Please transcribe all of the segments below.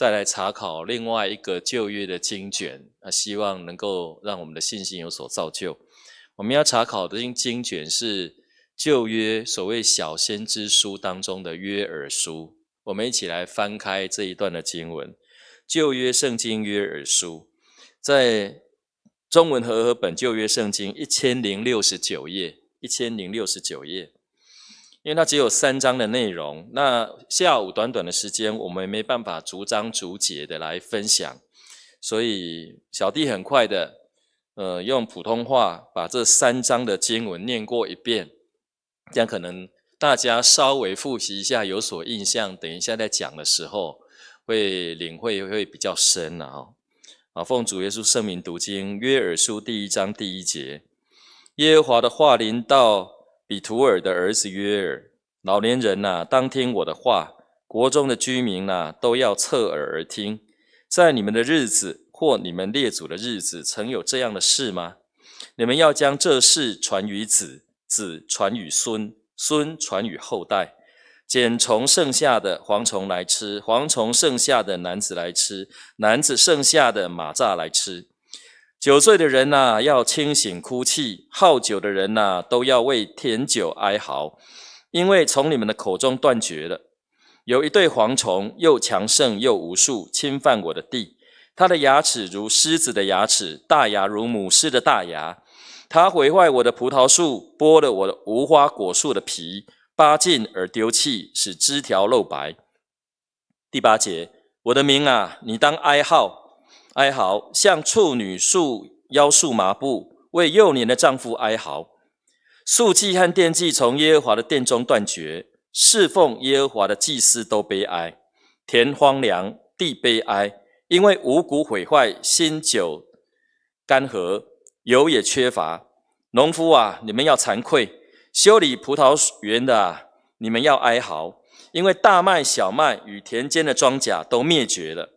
再来查考另外一个旧约的经卷啊，希望能够让我们的信心有所造就。我们要查考的经经卷是旧约所谓小先知书当中的约珥书。我们一起来翻开这一段的经文，旧约圣经约珥书，在中文和合本旧约圣经一千零六十九页，一千零六十九页。因为它只有三章的内容，那下午短短的时间，我们没办法逐章逐节的来分享，所以小弟很快的，呃，用普通话把这三章的经文念过一遍，这样可能大家稍微复习一下，有所印象，等一下在讲的时候会领会会比较深了哦。啊，奉主耶稣圣名读经约尔书第一章第一节，耶和华的话临到。比图尔的儿子约尔，老年人呐，当听我的话；国中的居民呐，都要侧耳而听。在你们的日子或你们列祖的日子，曾有这样的事吗？你们要将这事传于子，子传与孙，孙传与后代。捡虫剩下的蝗虫来吃，蝗虫剩下的男子来吃，男子剩下的马扎来吃。酒醉的人呐，要清醒哭泣；好酒的人呐，都要为甜酒哀嚎，因为从你们的口中断绝了。有一对蝗虫，又强盛又无数，侵犯我的地。它的牙齿如狮子的牙齿，大牙如母狮的大牙。它毁坏我的葡萄树，剥了我的无花果树的皮，扒尽而丢弃，使枝条露白。第八节，我的名啊，你当哀号。哀嚎，像处女束腰束麻布，为幼年的丈夫哀嚎。束祭和奠祭从耶和华的殿中断绝，侍奉耶和华的祭司都悲哀。田荒凉，地悲哀，因为五谷毁坏，新酒干涸，油也缺乏。农夫啊，你们要惭愧；修理葡萄园的，你们要哀嚎，因为大麦、小麦与田间的庄稼都灭绝了。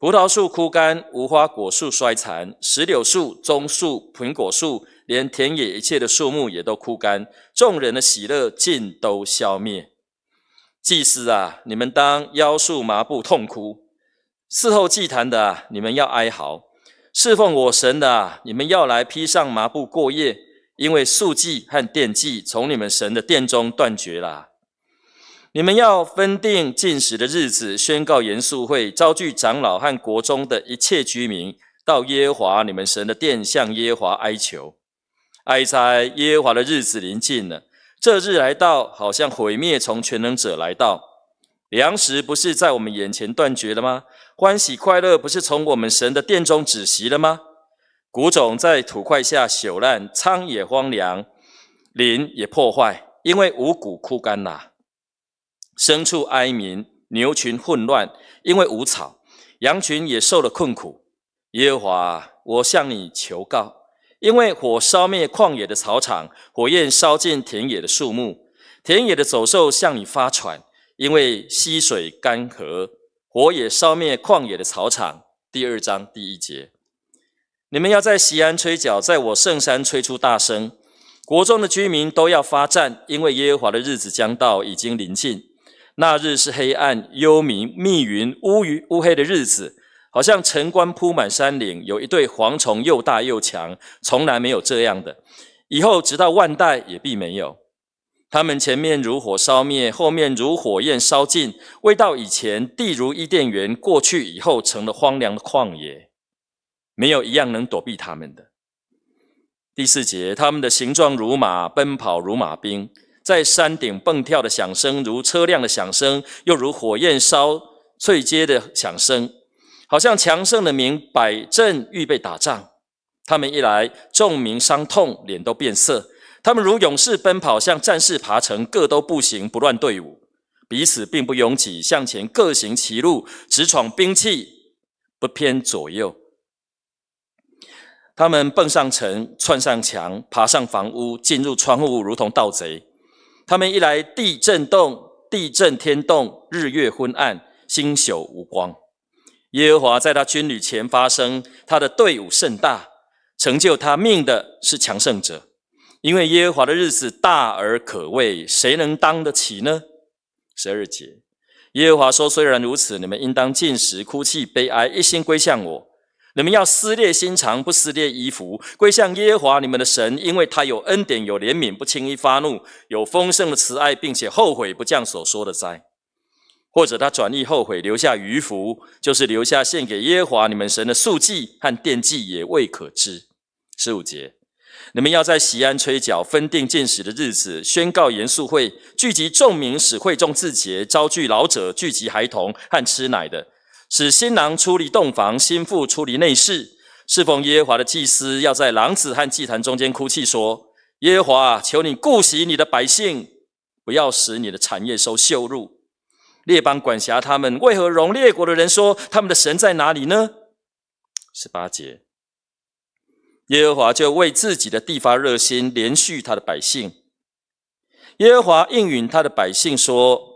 葡萄树枯干，无花果树衰残，石榴树、棕树、苹果树，连田野一切的树木也都枯干，众人的喜乐尽都消灭。祭司啊，你们当腰束麻布痛哭；侍候祭坛的，你们要哀嚎；侍奉我神的，你们要来披上麻布过夜，因为束祭和奠祭从你们神的殿中断绝了。你们要分定禁食的日子，宣告严肃会，召聚长老和国中的一切居民，到耶和华你们神的殿，向耶和华哀求，哀哉！耶和华的日子临近了，这日来到，好像毁灭从全能者来到。粮食不是在我们眼前断绝了吗？欢喜快乐不是从我们神的殿中止息了吗？谷种在土块下朽烂，仓野荒凉，林也破坏，因为五谷枯干了。牲畜哀鸣，牛群混乱，因为无草；羊群也受了困苦。耶和华，我向你求告，因为火烧灭旷野的草场，火焰烧尽田野的树木，田野的走兽向你发喘，因为溪水干涸。火也烧灭旷野的草场。第二章第一节，你们要在西安吹角，在我圣山吹出大声，国中的居民都要发战，因为耶和华的日子将到，已经临近。那日是黑暗、幽冥、密云、乌云、乌黑的日子，好像晨光铺满山岭。有一对蝗虫，又大又强，从来没有这样的，以后直到万代也必没有。他们前面如火烧灭，后面如火焰烧尽，未到以前，地如伊甸园；过去以后，成了荒凉的旷野，没有一样能躲避他们的。第四节，他们的形状如马，奔跑如马兵。在山顶蹦跳的响声，如车辆的响声，又如火焰烧翠街的响声，好像强盛的民摆阵预备打仗。他们一来，众民伤痛，脸都变色。他们如勇士奔跑，像战士爬城，各都不行不乱队伍，彼此并不拥挤，向前各行其路，直闯兵器，不偏左右。他们蹦上城，窜上墙，爬上房屋，进入窗户，如同盗贼。他们一来，地震动，地震天动，日月昏暗，星宿无光。耶和华在他军旅前发声，他的队伍甚大，成就他命的是强盛者。因为耶和华的日子大而可畏，谁能当得起呢？十二节，耶和华说：虽然如此，你们应当进食，哭泣，悲哀，一心归向我。你们要撕裂心肠，不撕裂衣服，归向耶和华你们的神，因为他有恩典、有怜悯，不轻易发怒，有丰盛的慈爱，并且后悔不降所说的灾，或者他转意后悔，留下余福，就是留下献给耶和华你们神的素祭和奠祭，也未可知。十五节，你们要在西安吹角分定进食的日子，宣告严肃会，聚集众民使会众自洁，招聚老者，聚集孩童和吃奶的。使新郎出离洞房，新妇出离内室。侍奉耶和华的祭司要在廊子和祭坛中间哭泣，说：“耶和华，求你顾惜你的百姓，不要使你的产业受羞辱。列邦管辖他们，为何容列国的人说他们的神在哪里呢？”十八节，耶和华就为自己的地发热心，连续他的百姓。耶和华应允他的百姓说。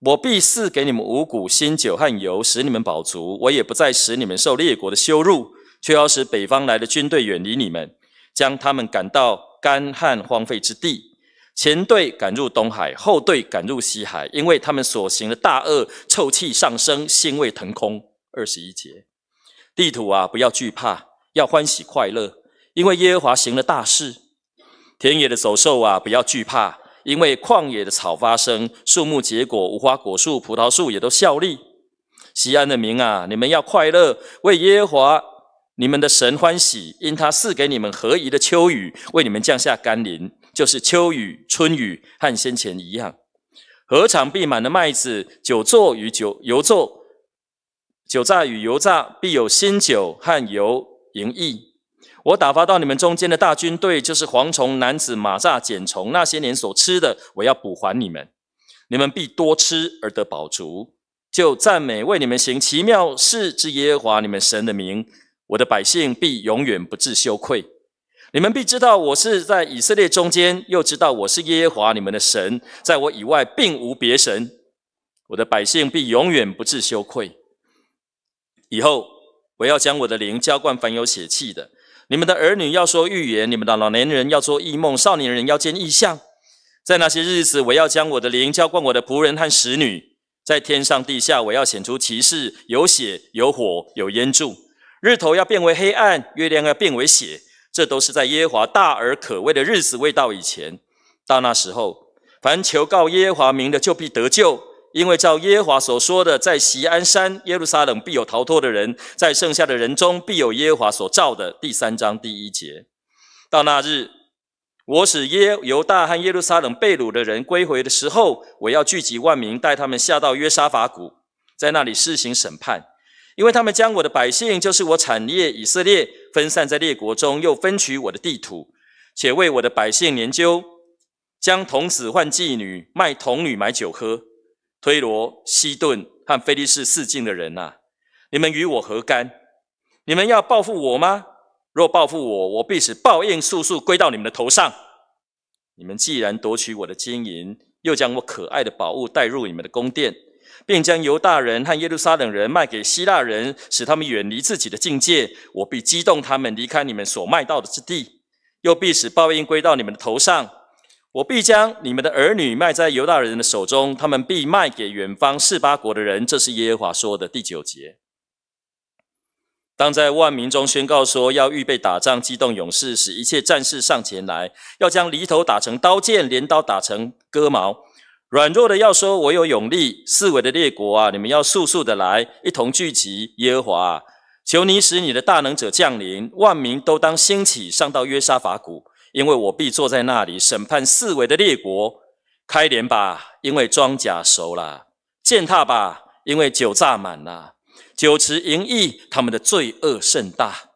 我必赐给你们五谷、新酒和油，使你们饱足。我也不再使你们受列国的羞辱，却要使北方来的军队远离你们，将他们赶到干旱荒废之地。前队赶入东海，后队赶入西海，因为他们所行的大恶，臭气上升，腥味腾空。二十一节，地土啊，不要惧怕，要欢喜快乐，因为耶和华行了大事。田野的走兽啊，不要惧怕。因为旷野的草发生，树木结果，无花果树、葡萄树也都效力。西安的民啊，你们要快乐，为耶和华你们的神欢喜，因他赐给你们合宜的秋雨，为你们降下甘霖，就是秋雨、春雨和先前一样。河场必满的麦子，酒座与酒油座、酒榨与油榨，必有新酒和油盈溢。我打发到你们中间的大军队，就是蝗虫、男子、马蚱、茧虫。那些年所吃的，我要补还你们。你们必多吃而得饱足。就赞美为你们行奇妙事之耶和华你们神的名。我的百姓必永远不致羞愧。你们必知道我是在以色列中间，又知道我是耶和华你们的神，在我以外并无别神。我的百姓必永远不致羞愧。以后我要将我的灵浇灌凡有血气的。你们的儿女要说预言，你们的老年人要做异梦，少年人要见异象。在那些日子，我要将我的灵浇灌我的仆人和使女，在天上地下，我要显出骑士，有血，有火，有烟柱。日头要变为黑暗，月亮要变为血。这都是在耶和华大而可畏的日子未到以前。到那时候，凡求告耶和华名的，就必得救。因为照耶和华所说的，在锡安山、耶路撒冷必有逃脱的人，在剩下的人中必有耶和华所造的。第三章第一节，到那日，我使耶犹大和耶路撒冷被掳的人归回的时候，我要聚集万民，带他们下到约沙法谷，在那里施行审判，因为他们将我的百姓，就是我产业以色列，分散在列国中，又分取我的地图，且为我的百姓研究，将童子换妓女，卖童女买酒喝。推罗、西顿和菲利士四境的人啊，你们与我何干？你们要报复我吗？若报复我，我必使报应速速归到你们的头上。你们既然夺取我的金银，又将我可爱的宝物带入你们的宫殿，并将犹大人和耶路撒冷人卖给希腊人，使他们远离自己的境界，我必激动他们离开你们所卖到的之地，又必使报应归到你们的头上。我必将你们的儿女卖在犹大人的手中，他们必卖给远方四八国的人。这是耶和华说的第九节。当在万民中宣告说，要预备打仗，激动勇士，使一切战士上前来，要将犁头打成刀剑，镰刀打成割毛。软弱的要说，我有勇力。四围的列国啊，你们要速速的来，一同聚集耶和华。求你使你的大能者降临，万民都当兴起，上到约沙法谷。因为我必坐在那里审判四维的列国，开帘吧，因为庄稼熟了；践踏吧，因为酒榨满了；酒池盈溢，他们的罪恶甚大。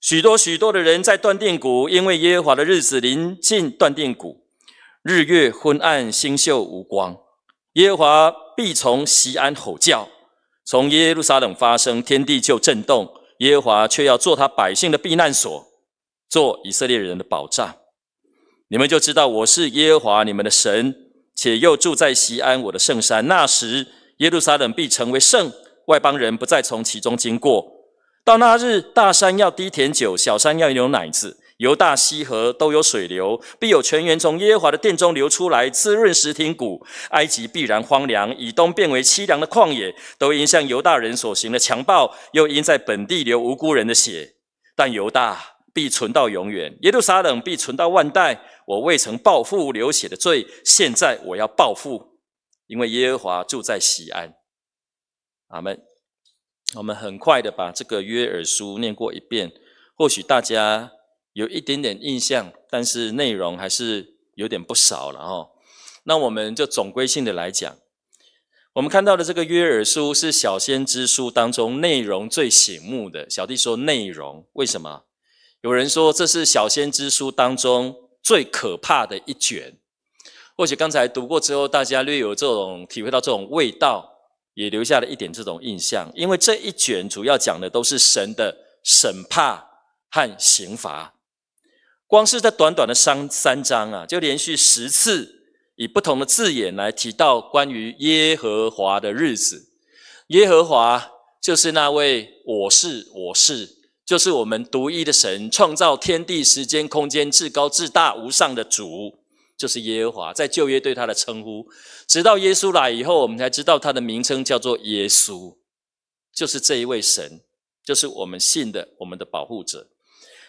许多许多的人在断定谷，因为耶和华的日子临近断定谷，日月昏暗，星宿无光。耶和华必从西安吼叫，从耶路撒冷发声，天地就震动。耶和华却要做他百姓的避难所。做以色列人的保障，你们就知道我是耶和华你们的神，且又住在西安我的圣山。那时，耶路撒冷必成为圣，外邦人不再从其中经过。到那日，大山要滴甜酒，小山要牛奶子。犹大西河都有水流，必有泉源从耶和华的殿中流出来，滋润石亭谷。埃及必然荒凉，以东变为凄凉的旷野，都因向犹大人所行的强暴，又因在本地流无辜人的血。但犹大。必存到永远，耶路撒冷必存到万代。我未曾报富流血的罪，现在我要报富，因为耶和华住在西安。阿门。我们很快的把这个约珥书念过一遍，或许大家有一点点印象，但是内容还是有点不少了哦。那我们就总归性的来讲，我们看到的这个约珥书是小先知书当中内容最醒目的。小弟说内容为什么？有人说这是《小先知书》当中最可怕的一卷，或许刚才读过之后，大家略有这种体会到这种味道，也留下了一点这种印象。因为这一卷主要讲的都是神的审判和刑罚，光是这短短的三三章啊，就连续十次以不同的字眼来提到关于耶和华的日子。耶和华就是那位我是我是。就是我们独一的神，创造天地、时间、空间，至高至大、无上的主，就是耶和华。在旧约对他的称呼，直到耶稣来以后，我们才知道他的名称叫做耶稣。就是这一位神，就是我们信的我们的保护者。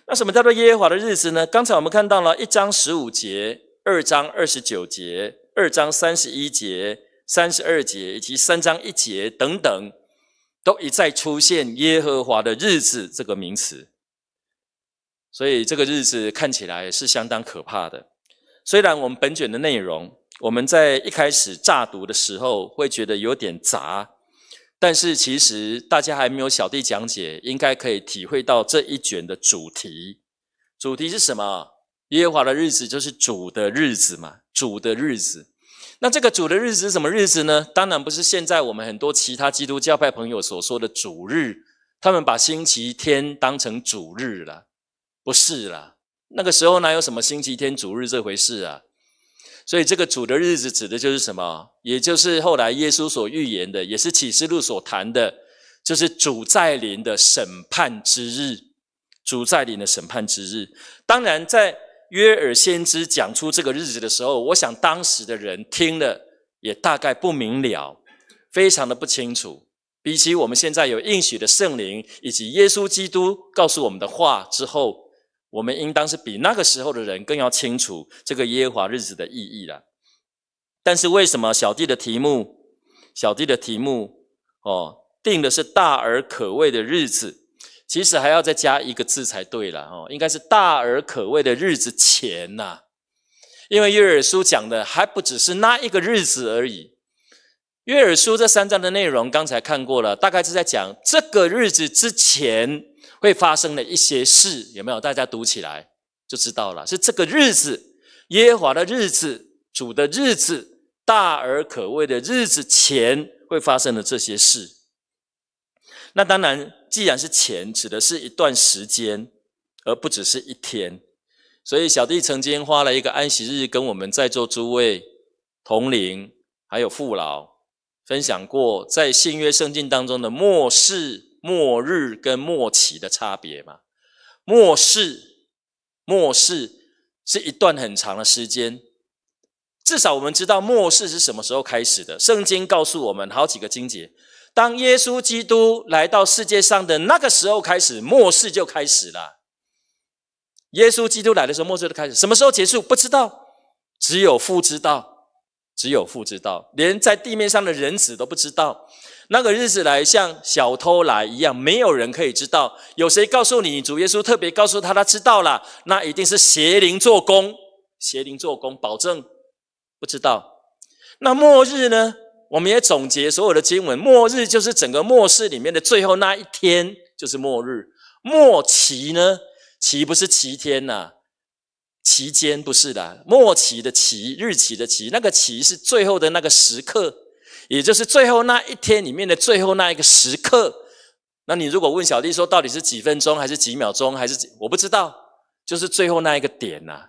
那什么叫做耶和华的日子呢？刚才我们看到了一章十五节、二章二十九节、二章三十一节、三十二节，以及三章一节等等。都一再出现耶和华的日子这个名词，所以这个日子看起来是相当可怕的。虽然我们本卷的内容，我们在一开始乍读的时候会觉得有点杂，但是其实大家还没有小弟讲解，应该可以体会到这一卷的主题。主题是什么？耶和华的日子就是主的日子嘛，主的日子。那这个主的日子是什么日子呢？当然不是现在我们很多其他基督教派朋友所说的主日，他们把星期天当成主日了，不是了。那个时候哪有什么星期天主日这回事啊？所以这个主的日子指的就是什么？也就是后来耶稣所预言的，也是启示录所谈的，就是主在临的审判之日，主在临的审判之日。当然在。约尔先知讲出这个日子的时候，我想当时的人听了也大概不明了，非常的不清楚。比起我们现在有应许的圣灵以及耶稣基督告诉我们的话之后，我们应当是比那个时候的人更要清楚这个耶和华日子的意义了。但是为什么小弟的题目，小弟的题目哦，定的是大而可畏的日子？其实还要再加一个字才对了哦，应该是“大而可畏”的日子前呐。因为约尔书讲的还不只是那一个日子而已。约尔书这三章的内容刚才看过了，大概是在讲这个日子之前会发生的一些事，有没有？大家读起来就知道了。是这个日子，耶和华的日子，主的日子，大而可畏的日子前会发生的这些事。那当然，既然是钱，指的是一段时间，而不只是一天。所以小弟曾经花了一个安息日，跟我们在座诸位同龄，还有父老，分享过在新约圣经当中的末世、末日跟末期的差别嘛。末世、末世是一段很长的时间，至少我们知道末世是什么时候开始的。圣经告诉我们好几个经节。当耶稣基督来到世界上的那个时候开始，末世就开始了。耶稣基督来的时候，末世就开始。什么时候结束？不知道，只有父知道，只有父知道。连在地面上的人子都不知道，那个日子来像小偷来一样，没有人可以知道。有谁告诉你？主耶稣特别告诉他，他知道了。那一定是邪灵做工，邪灵做工，保证不知道。那末日呢？我们也总结所有的经文，末日就是整个末世里面的最后那一天，就是末日。末期呢？期不是期天呐，期间不是的。末期的期，日期的期，那个期是最后的那个时刻，也就是最后那一天里面的最后那一个时刻。那你如果问小弟说，到底是几分钟还是几秒钟，还是我不知道，就是最后那一个点呐。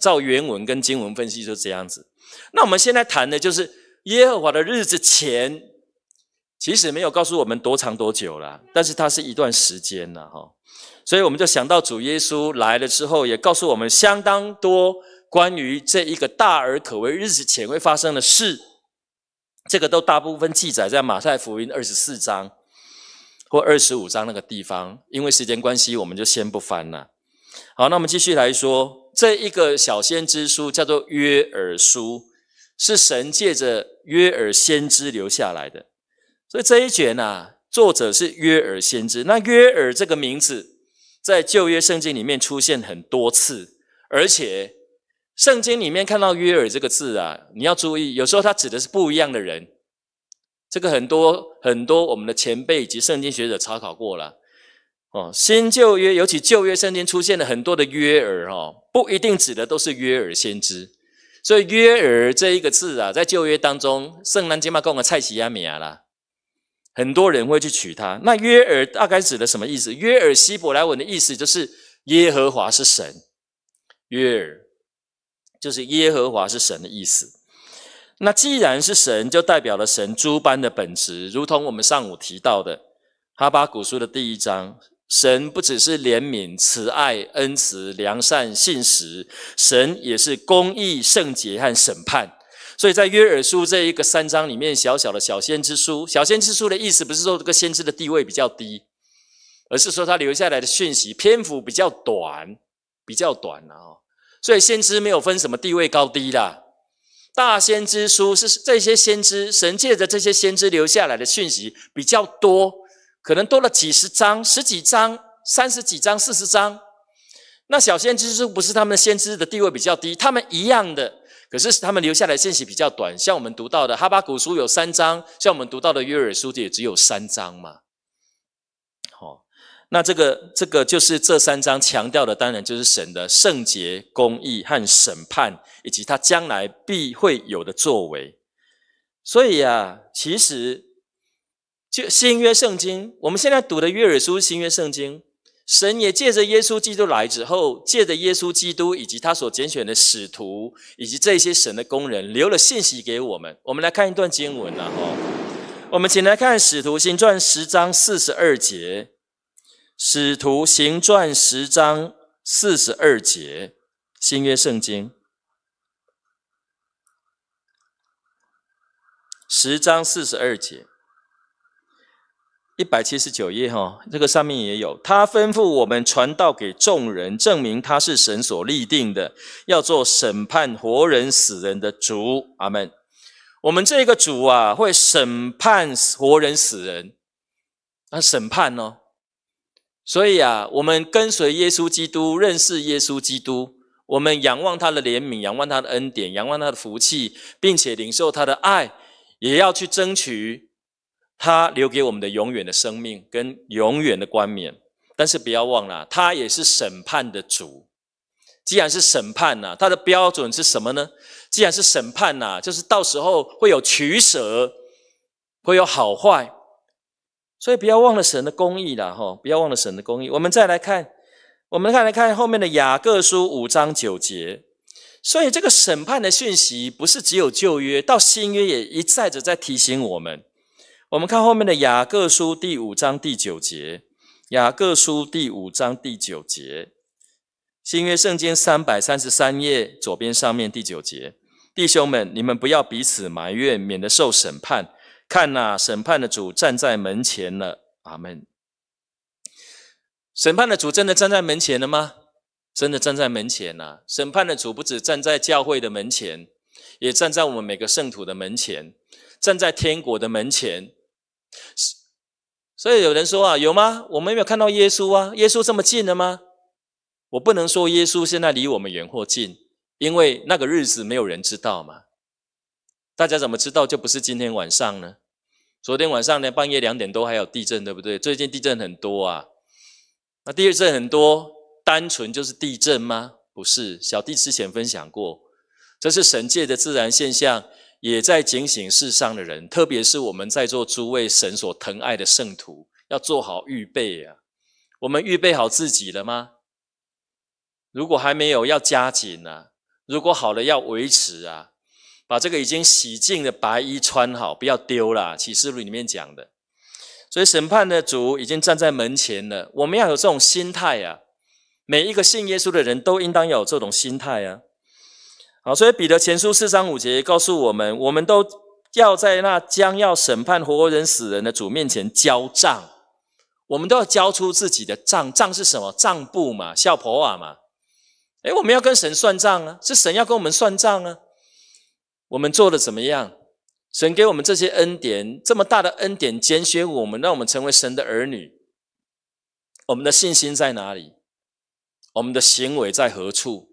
照原文跟经文分析就这样子。那我们现在谈的就是。耶和华的日子前，其实没有告诉我们多长多久啦，但是它是一段时间了哈。所以我们就想到主耶稣来了之后，也告诉我们相当多关于这一个大而可畏日子前会发生的事。这个都大部分记载在马太福音二十四章或二十五章那个地方，因为时间关系，我们就先不翻了。好，那我们继续来说这一个小先知书，叫做约珥书。是神借着约尔先知留下来的，所以这一卷啊，作者是约尔先知。那约尔这个名字在旧约圣经里面出现很多次，而且圣经里面看到约尔这个字啊，你要注意，有时候他指的是不一样的人。这个很多很多，我们的前辈以及圣经学者查考过了。哦，新旧约尤其旧约圣经出现了很多的约尔哈，不一定指的都是约尔先知。所以约尔这一个字啊，在旧约当中，圣兰金马给我们奇亚米亚啦，很多人会去取它。那约尔大概指的什么意思？约尔西伯来文的意思就是耶和华是神，约尔就是耶和华是神的意思。那既然是神，就代表了神诸般的本质，如同我们上午提到的哈巴古书的第一章。神不只是怜悯、慈爱、恩慈、良善、信实，神也是公义、圣洁和审判。所以在约珥书这一个三章里面，小小的小先知书，小先知书的意思不是说这个先知的地位比较低，而是说他留下来的讯息篇幅比较短，比较短了哦。所以先知没有分什么地位高低啦。大先知书是这些先知，神借着这些先知留下来的讯息比较多。可能多了几十章、十几章、三十几章、四十章。那小先知书不是他们先知的地位比较低，他们一样的，可是他们留下来信息比较短。像我们读到的哈巴古书有三章，像我们读到的约尔书也只有三章嘛。好，那这个这个就是这三章强调的，当然就是神的圣洁、公义和审判，以及他将来必会有的作为。所以呀，其实。就新约圣经，我们现在读的约珥书，新约圣经，神也借着耶稣基督来之后，借着耶稣基督以及他所拣选的使徒，以及这些神的工人，留了信息给我们。我们来看一段经文了哦，我们请来看《使徒行传》十章四十二节，《使徒行传》十章四十二节，新约圣经，十章四十二节。一百七十九页，哈，这个上面也有。他吩咐我们传道给众人，证明他是神所立定的，要做审判活人死人的主。阿门。我们这个主啊，会审判活人死人，他审判哦。所以啊，我们跟随耶稣基督，认识耶稣基督，我们仰望他的怜悯，仰望他的恩典，仰望他的福气，并且领受他的爱，也要去争取。他留给我们的永远的生命跟永远的冠冕，但是不要忘了，他也是审判的主。既然是审判呐，他的标准是什么呢？既然是审判呐，就是到时候会有取舍，会有好坏，所以不要忘了神的公义啦，哈！不要忘了神的公义。我们再来看，我们看来看后面的雅各书五章九节，所以这个审判的讯息不是只有旧约，到新约也一再的在提醒我们。我们看后面的雅各书第五章第九节，雅各书第五章第九节，新约圣经三百三十三页左边上面第九节，弟兄们，你们不要彼此埋怨，免得受审判。看呐，审判的主站在门前了。阿门。审判的主真的站在门前了吗？真的站在门前了。审判的主不止站在教会的门前，也站在我们每个圣徒的门前，站在天国的门前。是，所以有人说啊，有吗？我们有没有看到耶稣啊？耶稣这么近了吗？我不能说耶稣现在离我们远或近，因为那个日子没有人知道嘛。大家怎么知道就不是今天晚上呢？昨天晚上呢，半夜两点多还有地震，对不对？最近地震很多啊。那地震很多，单纯就是地震吗？不是，小弟之前分享过，这是神界的自然现象。也在警醒世上的人，特别是我们在座诸位神所疼爱的圣徒，要做好预备啊！我们预备好自己了吗？如果还没有，要加紧啊！如果好了，要维持啊！把这个已经洗净的白衣穿好，不要丢了。启示录里面讲的，所以审判的主已经站在门前了。我们要有这种心态啊！每一个信耶稣的人都应当有这种心态啊！好，所以彼得前书四章五节告诉我们：，我们都要在那将要审判活人死人的主面前交账，我们都要交出自己的账。账是什么？账簿嘛，笑婆啊嘛。哎，我们要跟神算账啊，是神要跟我们算账啊。我们做的怎么样？神给我们这些恩典，这么大的恩典，拣选我们，让我们成为神的儿女。我们的信心在哪里？我们的行为在何处？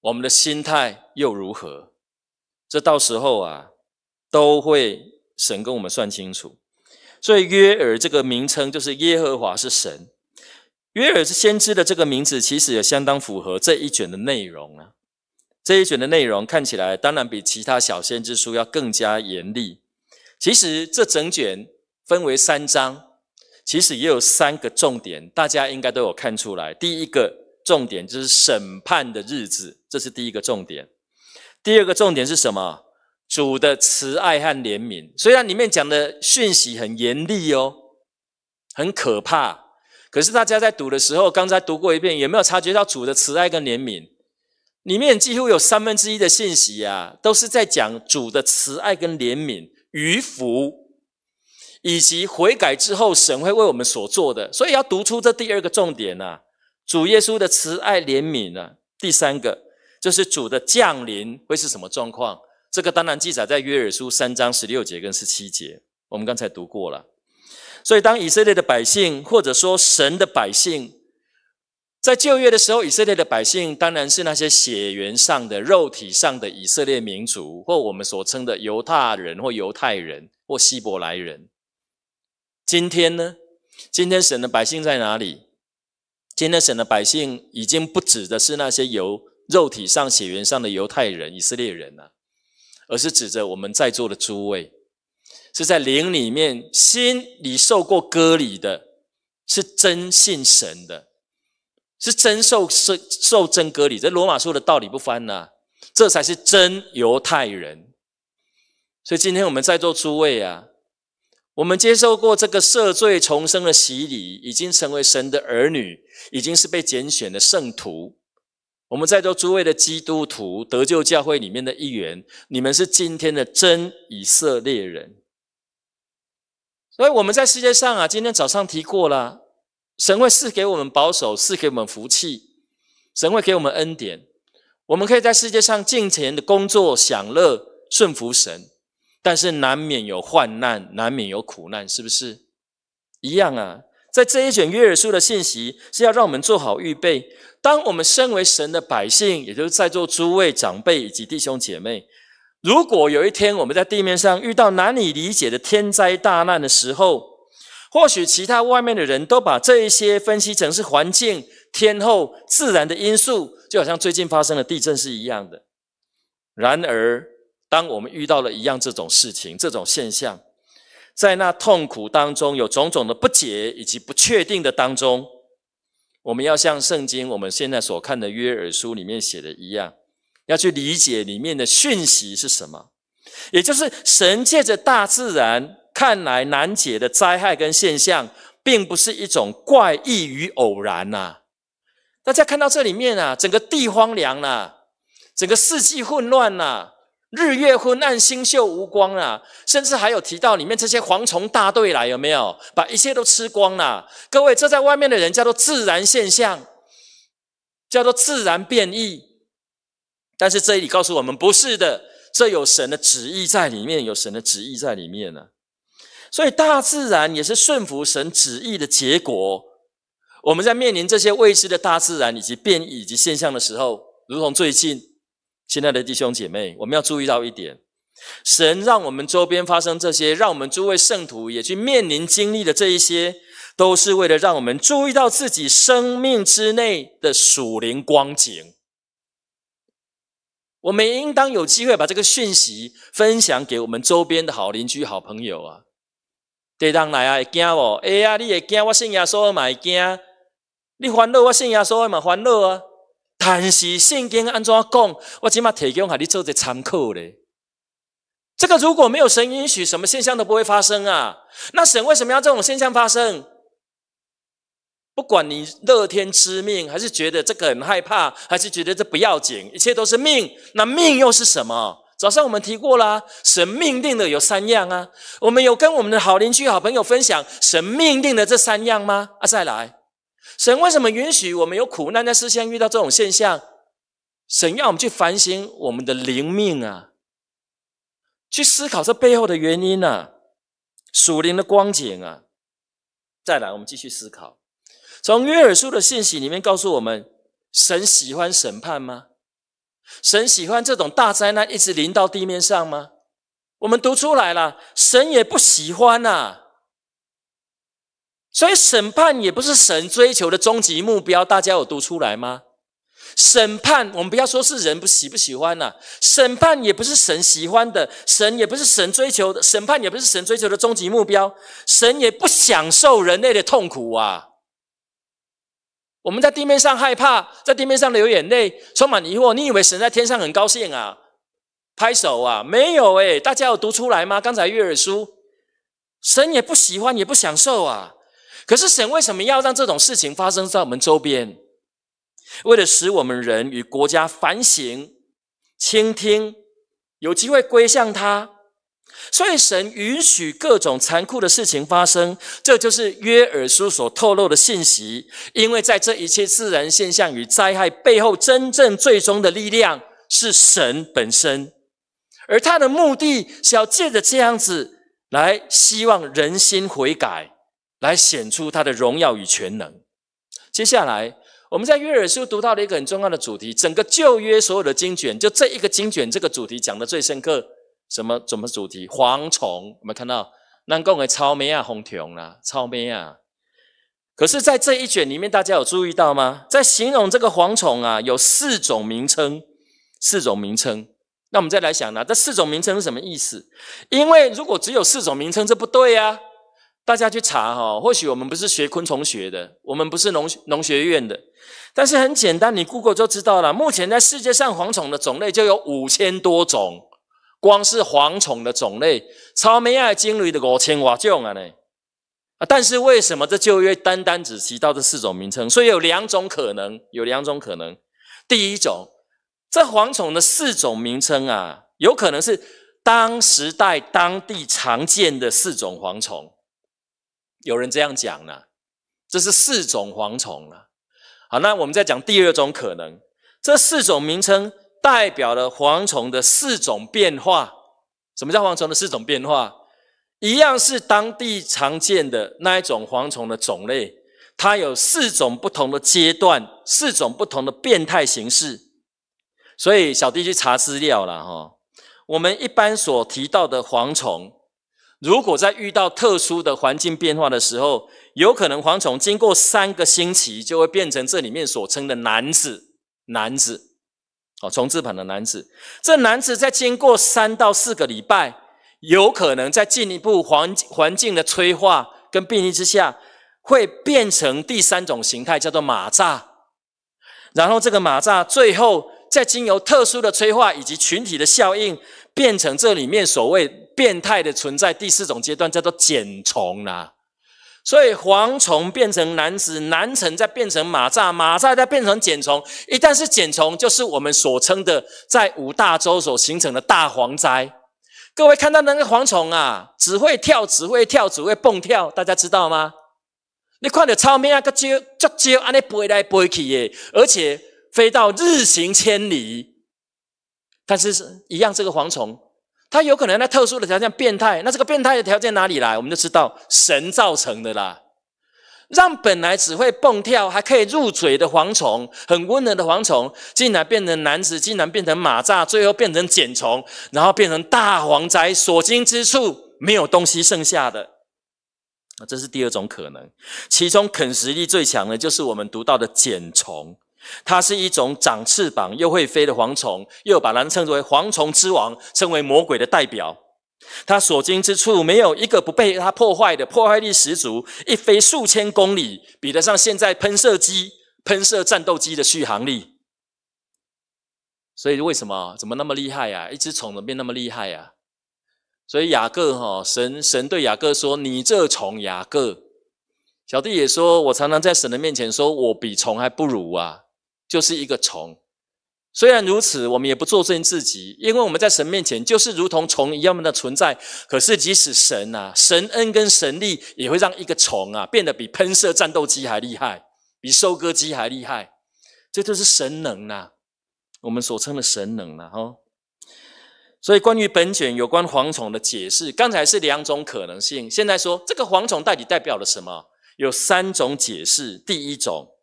我们的心态又如何？这到时候啊，都会神跟我们算清楚。所以约尔这个名称就是耶和华是神。约尔是先知的这个名字，其实也相当符合这一卷的内容啊。这一卷的内容看起来当然比其他小先知书要更加严厉。其实这整卷分为三章，其实也有三个重点，大家应该都有看出来。第一个。重点就是审判的日子，这是第一个重点。第二个重点是什么？主的慈爱和怜悯。虽然里面讲的讯息很严厉哦，很可怕，可是大家在读的时候，刚才读过一遍，有没有察觉到主的慈爱跟怜悯？里面几乎有三分之一的信息啊，都是在讲主的慈爱跟怜悯、迂福，以及悔改之后神会为我们所做的。所以要读出这第二个重点呢。主耶稣的慈爱怜悯呢？第三个就是主的降临会是什么状况？这个当然记载在约珥书三章十六节跟十七节，我们刚才读过了。所以当以色列的百姓，或者说神的百姓，在旧约的时候，以色列的百姓当然是那些血缘上的、肉体上的以色列民族，或我们所称的犹太人、或犹太人、或希伯来人。今天呢？今天神的百姓在哪里？今天神的百姓已经不指的是那些犹肉体上血缘上的犹太人、以色列人了，而是指着我们在座的诸位，是在灵里面、心里受过割礼的，是真信神的，是真受受受真割礼，这罗马书的道理不翻呐，这才是真犹太人。所以今天我们在座诸位啊。我们接受过这个赦罪重生的洗礼，已经成为神的儿女，已经是被拣选的圣徒。我们在座诸位的基督徒，得救教会里面的一员，你们是今天的真以色列人。所以我们在世界上啊，今天早上提过了，神会赐给我们保守，赐给我们福气，神会给我们恩典，我们可以在世界上尽情的工作、享乐，顺服神。但是难免有患难，难免有苦难，是不是一样啊？在这一卷约珥书的信息是要让我们做好预备。当我们身为神的百姓，也就是在座诸位长辈以及弟兄姐妹，如果有一天我们在地面上遇到难以理解的天灾大难的时候，或许其他外面的人都把这一些分析成是环境、天后、自然的因素，就好像最近发生的地震是一样的。然而，当我们遇到了一样这种事情、这种现象，在那痛苦当中有种种的不解以及不确定的当中，我们要像圣经我们现在所看的约尔书里面写的一样，要去理解里面的讯息是什么。也就是神借着大自然看来难解的灾害跟现象，并不是一种怪异与偶然呐。大家看到这里面啊，整个地荒凉了，整个世界混乱了。日月昏暗，星宿无光啊！甚至还有提到里面这些蝗虫大队来，有没有把一切都吃光了？各位，这在外面的人叫做自然现象，叫做自然变异。但是这里告诉我们，不是的，这有神的旨意在里面，有神的旨意在里面呢。所以大自然也是顺服神旨意的结果。我们在面临这些未知的大自然以及变异以及现象的时候，如同最近。亲爱的弟兄姐妹，我们要注意到一点：神让我们周边发生这些，让我们诸位圣徒也去面临经历的这一些，都是为了让我们注意到自己生命之内的属灵光景。我们应当有机会把这个讯息分享给我们周边的好邻居、好朋友啊。爹当奶啊，惊我！哎呀，你也惊我！信耶稣尔买惊，你烦恼我圣亚索尔嘛烦恼啊。但是圣经安怎讲？我起码提供给你做一参考嘞。这个如果没有神允许，什么现象都不会发生啊。那神为什么要这种现象发生？不管你乐天知命，还是觉得这个很害怕，还是觉得这不要紧，一切都是命。那命又是什么？早上我们提过啦，神命定的有三样啊。我们有跟我们的好邻居、好朋友分享神命定的这三样吗？啊，再来。神为什么允许我们有苦难？在世先遇到这种现象，神让我们去反省我们的灵命啊，去思考这背后的原因啊，属灵的光景啊。再来，我们继续思考，从约尔书的信息里面告诉我们，神喜欢审判吗？神喜欢这种大灾难一直临到地面上吗？我们读出来了，神也不喜欢呐。所以审判也不是神追求的终极目标，大家有读出来吗？审判我们不要说是人不喜不喜欢呐。审判也不是神喜欢的，神也不是神追求的，审判也不是神追求的终极目标，神也不享受人类的痛苦啊。我们在地面上害怕，在地面上流眼泪，充满疑惑。你以为神在天上很高兴啊？拍手啊？没有诶，大家有读出来吗？刚才悦耳书，神也不喜欢，也不享受啊。可是神为什么要让这种事情发生在我们周边？为了使我们人与国家反省、倾听，有机会归向他，所以神允许各种残酷的事情发生。这就是约珥书所透露的信息。因为在这一切自然现象与灾害背后，真正最终的力量是神本身，而他的目的是要借着这样子来希望人心悔改。来显出他的荣耀与全能。接下来，我们在约珥书读到了一个很重要的主题，整个旧约所有的经卷，就这一个经卷，这个主题讲的最深刻。什么？什么主题？蝗虫。我们看到？南贡的超美啊，红虫啊，超美啊。可是，在这一卷里面，大家有注意到吗？在形容这个蝗虫啊，有四种名称，四种名称。那我们再来想呢，这四种名称是什么意思？因为如果只有四种名称，这不对呀。大家去查哈，或许我们不是学昆虫学的，我们不是农农学院的，但是很简单，你 Google 就知道了。目前在世界上蝗虫的种类就有五千多种，光是蝗虫的种类，超莓爱金鱼的五千多种啊呢！啊，但是为什么这就约单单只提到这四种名称？所以有两种可能，有两种可能。第一种，这蝗虫的四种名称啊，有可能是当时代当地常见的四种蝗虫。有人这样讲呢，这是四种蝗虫了。好，那我们再讲第二种可能。这四种名称代表了蝗虫的四种变化。什么叫蝗虫的四种变化？一样是当地常见的那一种蝗虫的种类，它有四种不同的阶段，四种不同的变态形式。所以小弟去查资料了哈。我们一般所提到的蝗虫。如果在遇到特殊的环境变化的时候，有可能蝗虫经过三个星期就会变成这里面所称的男子男子，哦，虫字旁的男子。这男子在经过三到四个礼拜，有可能在进一步环环境的催化跟变异之下，会变成第三种形态，叫做马蚱。然后这个马蚱最后再经由特殊的催化以及群体的效应，变成这里面所谓。变态的存在，第四种阶段叫做茧虫啦。所以蝗虫变成男子，男成再变成马蚱，马蚱再变成茧虫。一旦是茧虫，就是我们所称的在五大洲所形成的大蝗灾。各位看到那个蝗虫啊，只会跳，只会跳，只会蹦跳，大家知道吗？你看到超面那个脚脚安尼飞来飞去耶，而且飞到日行千里，但是一样这个蝗虫。他有可能在特殊的条件变态，那这个变态的条件哪里来？我们就知道神造成的啦。让本来只会蹦跳、还可以入嘴的蝗虫，很温柔的蝗虫，竟然变成男子，竟然变成马蚱，最后变成茧虫，然后变成大蝗灾，所经之处没有东西剩下的。这是第二种可能，其中啃食力最强的就是我们读到的茧虫。它是一种长翅膀又会飞的蝗虫，又把人称作为蝗虫之王，称为魔鬼的代表。它所经之处，没有一个不被它破坏的，破坏力十足。一飞数千公里，比得上现在喷射机、喷射战斗机的续航力。所以为什么？怎么那么厉害呀？一只虫怎么变那么厉害呀？所以雅各哈，神神对雅各说：“你这虫，雅各。”小弟也说：“我常常在神的面前说，我比虫还不如啊。”就是一个虫，虽然如此，我们也不作证自己，因为我们在神面前就是如同虫一样的存在。可是，即使神啊，神恩跟神力也会让一个虫啊变得比喷射战斗机还厉害，比收割机还厉害。这就是神能呐，我们所称的神能呐，哈。所以，关于本卷有关蝗虫的解释，刚才是两种可能性。现在说这个蝗虫到底代表了什么？有三种解释。第一种。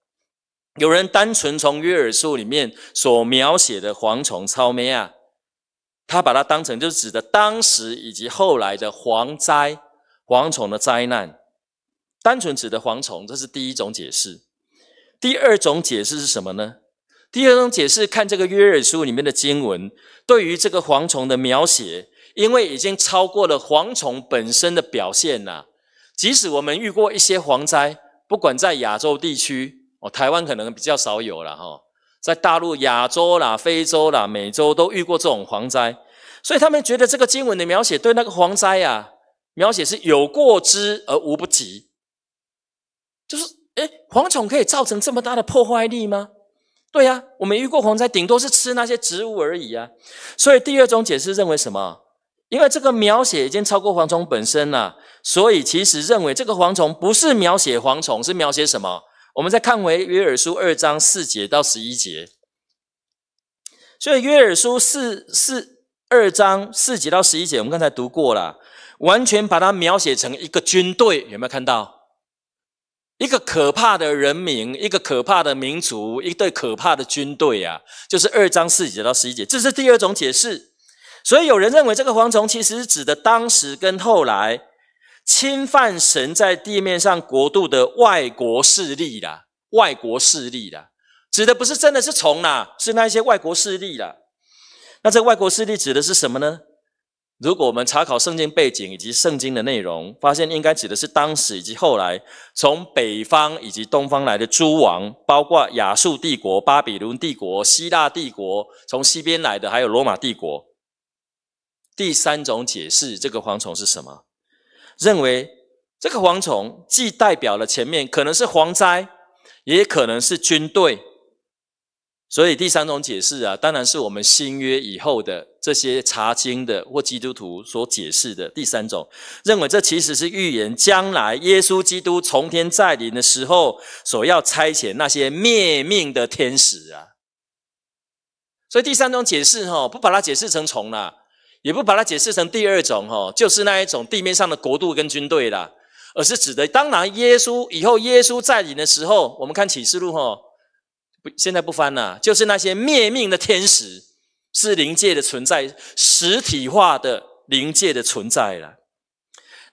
有人单纯从约尔书里面所描写的蝗虫超美啊，他把它当成就是指的当时以及后来的蝗灾、蝗虫的灾难，单纯指的蝗虫，这是第一种解释。第二种解释是什么呢？第二种解释看这个约尔书里面的经文对于这个蝗虫的描写，因为已经超过了蝗虫本身的表现了。即使我们遇过一些蝗灾，不管在亚洲地区。台湾可能比较少有了哈，在大陆、亚洲啦、非洲啦、美洲都遇过这种蝗灾，所以他们觉得这个经文的描写对那个蝗灾啊，描写是有过之而无不及。就是，哎，蝗虫可以造成这么大的破坏力吗？对呀，我们遇过蝗灾，顶多是吃那些植物而已啊。所以第二种解释认为什么？因为这个描写已经超过蝗虫本身了，所以其实认为这个蝗虫不是描写蝗虫，是描写什么？我们再看回约尔书二章四节到十一节，所以约尔书四四二章四节到十一节，我们刚才读过了，完全把它描写成一个军队，有没有看到？一个可怕的人民，一个可怕的民族，一对可怕的军队啊！就是二章四节到十一节，这是第二种解释。所以有人认为，这个蝗虫其实是指的当时跟后来。侵犯神在地面上国度的外国势力啦，外国势力啦，指的不是真的是虫啦，是那些外国势力啦。那这外国势力指的是什么呢？如果我们查考圣经背景以及圣经的内容，发现应该指的是当时以及后来从北方以及东方来的诸王，包括亚述帝国、巴比伦帝国、希腊帝国，从西边来的还有罗马帝国。第三种解释，这个蝗虫是什么？认为这个蝗虫既代表了前面可能是蝗灾，也可能是军队，所以第三种解释啊，当然是我们新约以后的这些查经的或基督徒所解释的第三种，认为这其实是预言将来耶稣基督从天再临的时候所要差遣那些灭命的天使啊，所以第三种解释哈，不把它解释成虫了。也不把它解释成第二种哦，就是那一种地面上的国度跟军队啦，而是指的当然耶稣以后耶稣在临的时候，我们看启示录哈，不现在不翻了，就是那些灭命的天使，是灵界的存在，实体化的灵界的存在了。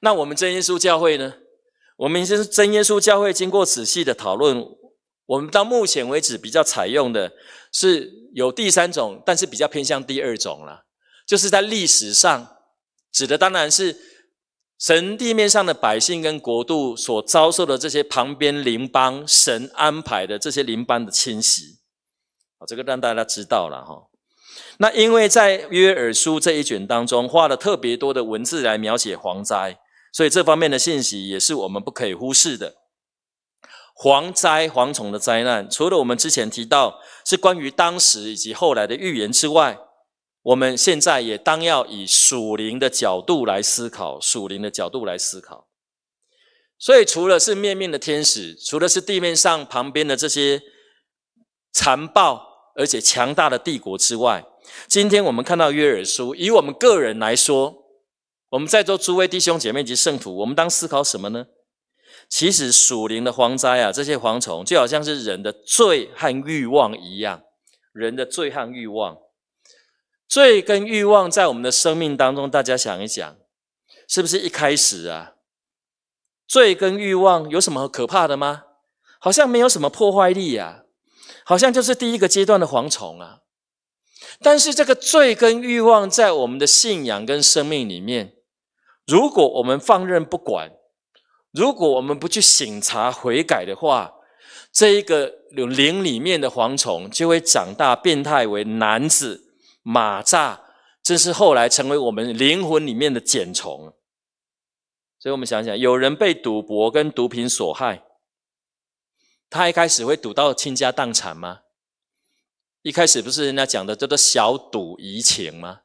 那我们真耶稣教会呢？我们是真耶稣教会，经过仔细的讨论，我们到目前为止比较采用的是有第三种，但是比较偏向第二种了。就是在历史上指的当然是神地面上的百姓跟国度所遭受的这些旁边邻邦神安排的这些邻邦的侵袭，啊，这个让大家知道了哈。那因为在约珥书这一卷当中画了特别多的文字来描写蝗灾，所以这方面的信息也是我们不可以忽视的。蝗灾、蝗虫的灾难，除了我们之前提到是关于当时以及后来的预言之外。我们现在也当要以属灵的角度来思考，属灵的角度来思考。所以，除了是面面的天使，除了是地面上旁边的这些残暴而且强大的帝国之外，今天我们看到约珥书，以我们个人来说，我们在座诸位弟兄姐妹及圣徒，我们当思考什么呢？其实属灵的蝗灾啊，这些蝗虫就好像是人的罪和欲望一样，人的罪和欲望。罪跟欲望在我们的生命当中，大家想一想，是不是一开始啊？罪跟欲望有什么可怕的吗？好像没有什么破坏力呀，好像就是第一个阶段的蝗虫啊。但是这个罪跟欲望在我们的信仰跟生命里面，如果我们放任不管，如果我们不去醒察悔改的话，这一个灵里面的蝗虫就会长大变态为男子。马炸，正是后来成为我们灵魂里面的茧虫。所以，我们想想，有人被赌博跟毒品所害，他一开始会赌到倾家荡产吗？一开始不是人家讲的叫做小赌怡情吗？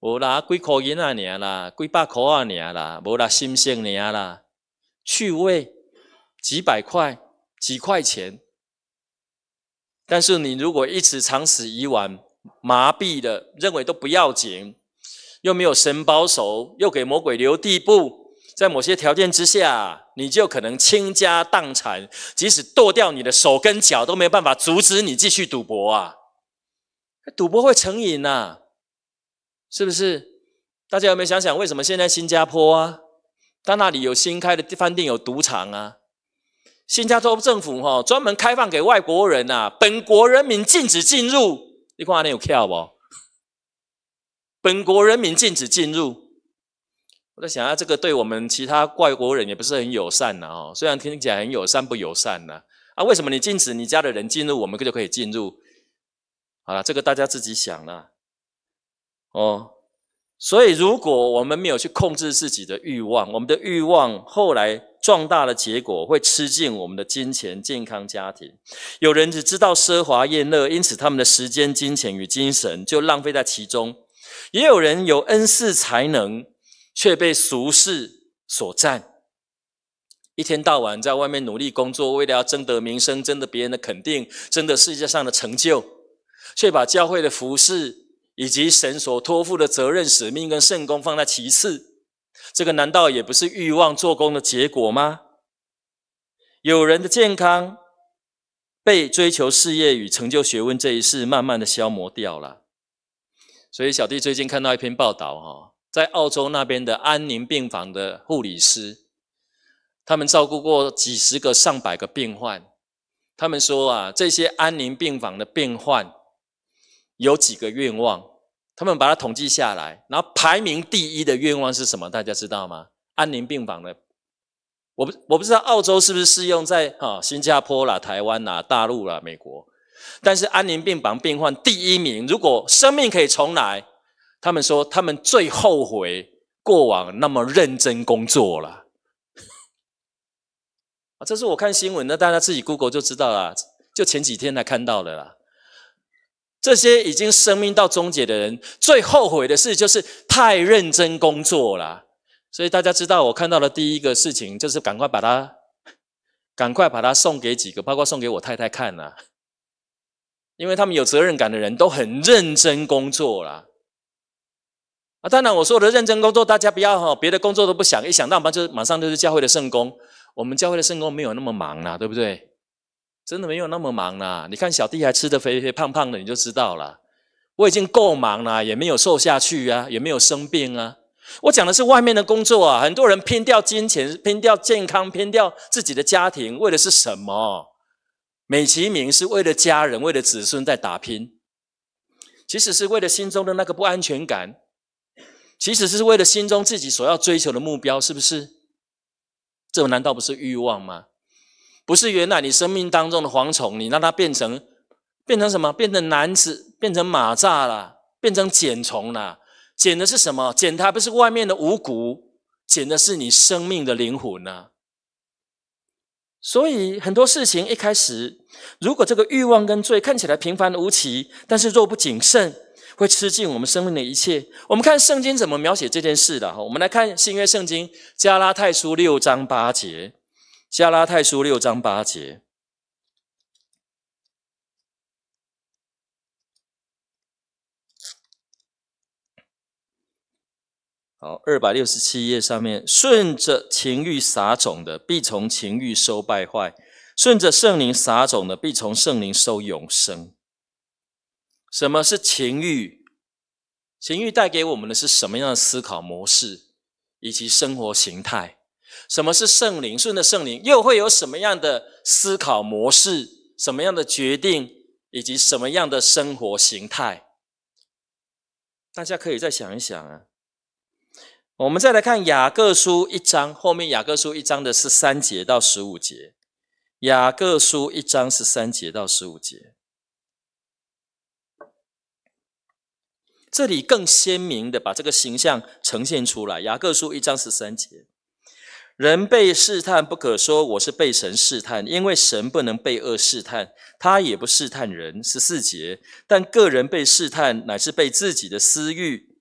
无啦，几块银啊，尔啦，几百块啊，啊啦，无啦，新鲜啊啦，趣味几百块、几块钱。但是，你如果一直长此以往，麻痹的认为都不要紧，又没有神保守，又给魔鬼留地步。在某些条件之下，你就可能倾家荡产。即使剁掉你的手跟脚，都没有办法阻止你继续赌博啊！赌博会成瘾呐，是不是？大家有没有想想，为什么现在新加坡啊，它那里有新开的饭店，有赌场啊？新加坡政府哈，专门开放给外国人啊，本国人民禁止进入。你看阿，你有票不？本国人民禁止进入。我在想啊，这个对我们其他外国人也不是很友善呢，哦，虽然听起来很友善，不友善呐、啊，为什么你禁止你家的人进入，我们就可以进入？好了，这个大家自己想啦。哦，所以如果我们没有去控制自己的欲望，我们的欲望后来。壮大的结果会吃尽我们的金钱、健康、家庭。有人只知道奢华宴乐，因此他们的时间、金钱与精神就浪费在其中。也有人有恩赐才能，却被俗世所占。一天到晚在外面努力工作，为了要争得名声、争得别人的肯定、争得世界上的成就，却把教会的服饰以及神所托付的责任、使命跟圣功放在其次。这个难道也不是欲望作工的结果吗？有人的健康被追求事业与成就学问这一事慢慢的消磨掉了。所以小弟最近看到一篇报道哈，在澳洲那边的安宁病房的护理师，他们照顾过几十个、上百个病患。他们说啊，这些安宁病房的病患有几个愿望。他们把它统计下来，然后排名第一的愿望是什么？大家知道吗？安宁病房的，我不我不知道澳洲是不是适用在啊新加坡啦、台湾啦、大陆啦、美国，但是安宁病房病患第一名，如果生命可以重来，他们说他们最后悔过往那么认真工作了。啊，这是我看新闻的，大家自己 google 就知道了，就前几天才看到的啦。这些已经生命到终结的人，最后悔的事就是太认真工作了。所以大家知道，我看到的第一个事情就是赶快把它，赶快把它送给几个，包括送给我太太看了，因为他们有责任感的人都很认真工作了。啊，当然我说的认真工作，大家不要哈，别的工作都不想，一想到我就是马上就是教会的圣工，我们教会的圣工没有那么忙啦，对不对？真的没有那么忙啦！你看小弟还吃的肥肥胖胖的，你就知道了。我已经够忙了，也没有瘦下去啊，也没有生病啊。我讲的是外面的工作啊，很多人拼掉金钱，拼掉健康，拼掉自己的家庭，为的是什么？美其名是为了家人、为了子孙在打拼。其实是为了心中的那个不安全感，其实是为了心中自己所要追求的目标，是不是？这难道不是欲望吗？不是原来你生命当中的蝗虫，你让它变成，变成什么？变成男子，变成马蚱了，变成茧虫了。茧的是什么？茧它不是外面的五谷，茧的是你生命的灵魂啊。所以很多事情一开始，如果这个欲望跟罪看起来平凡无奇，但是若不谨慎，会吃尽我们生命的一切。我们看圣经怎么描写这件事的哈？我们来看新约圣经加拉太书六章八节。加拉太书》六章八节，好，二百六十七页上面，顺着情欲撒种的，必从情欲收败坏；顺着圣灵撒种的，必从圣灵收永生。什么是情欲？情欲带给我们的是什么样的思考模式，以及生活形态？什么是圣灵？顺着圣灵，又会有什么样的思考模式？什么样的决定？以及什么样的生活形态？大家可以再想一想啊。我们再来看雅各书一章后面，雅各书一章的是三节到十五节。雅各书一章是三节到十五节，这里更鲜明的把这个形象呈现出来。雅各书一章是三节。人被试探，不可说我是被神试探，因为神不能被恶试探，他也不试探人。十四节，但个人被试探，乃是被自己的私欲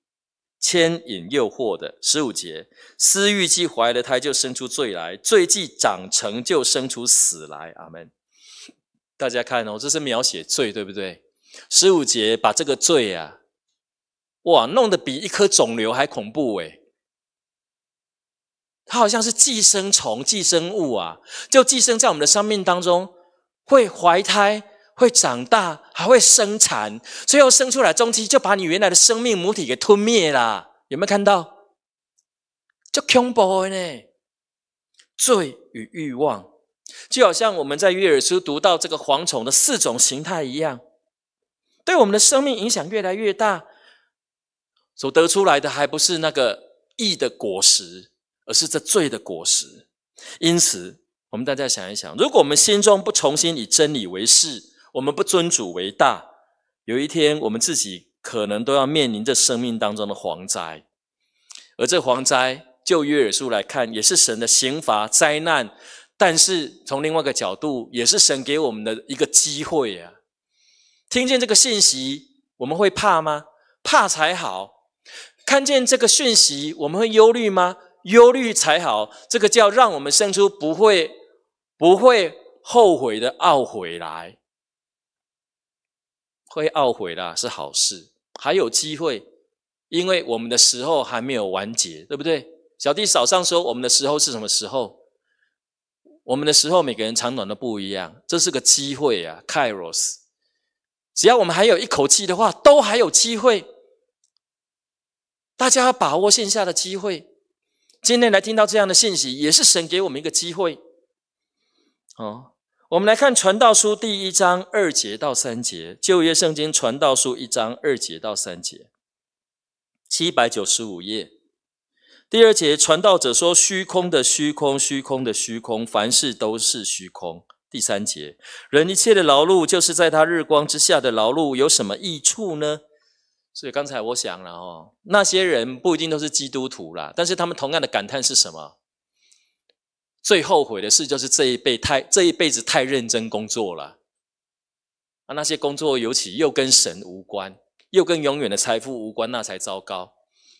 牵引诱惑的。十五节，私欲既怀了胎，就生出罪来；罪既长成就生出死来。阿门。大家看哦，这是描写罪，对不对？十五节把这个罪啊，哇，弄得比一颗肿瘤还恐怖哎。它好像是寄生虫、寄生物啊，就寄生在我们的生命当中，会怀胎、会长大，还会生产，最后生出来，中期就把你原来的生命母体给吞灭啦。有没有看到？就恐怖呢！罪与欲望，就好像我们在约尔书读到这个蝗虫的四种形态一样，对我们的生命影响越来越大，所得出来的还不是那个义的果实。而是这罪的果实，因此我们大家想一想，如果我们心中不重新以真理为事，我们不尊主为大，有一天我们自己可能都要面临着生命当中的蝗灾。而这蝗灾，就约尔书来看，也是神的刑罚灾难。但是从另外一个角度，也是神给我们的一个机会呀。听见这个信息，我们会怕吗？怕才好。看见这个讯息，我们会忧虑吗？忧虑才好，这个叫让我们生出不会、不会后悔的懊悔来。会懊悔啦，是好事，还有机会，因为我们的时候还没有完结，对不对？小弟早上说，我们的时候是什么时候？我们的时候每个人长短都不一样，这是个机会啊 c i r o s 只要我们还有一口气的话，都还有机会。大家要把握线下的机会。今天来听到这样的信息，也是神给我们一个机会。哦，我们来看《传道书》第一章二节到三节，旧约圣经《传道书》一章二节到三节，七百九十五页。第二节，传道者说：“虚空的虚空，虚空的虚空，凡事都是虚空。”第三节，人一切的劳碌，就是在他日光之下的劳碌，有什么益处呢？所以刚才我想了哦，那些人不一定都是基督徒啦，但是他们同样的感叹是什么？最后悔的事就是这一辈太这一辈子太认真工作了，啊，那些工作尤其又跟神无关，又跟永远的财富无关，那才糟糕。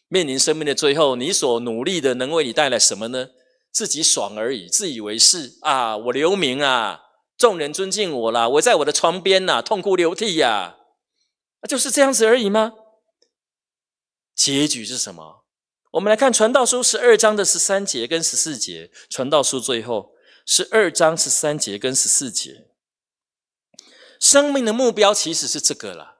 面临生命的最后，你所努力的能为你带来什么呢？自己爽而已，自以为是啊！我留名啊，众人尊敬我啦，我在我的床边呐，痛哭流涕呀，啊，就是这样子而已吗？结局是什么？我们来看《传道书》十二章的十三节跟十四节，《传道书》最后十二章十三节跟十四节。生命的目标其实是这个了，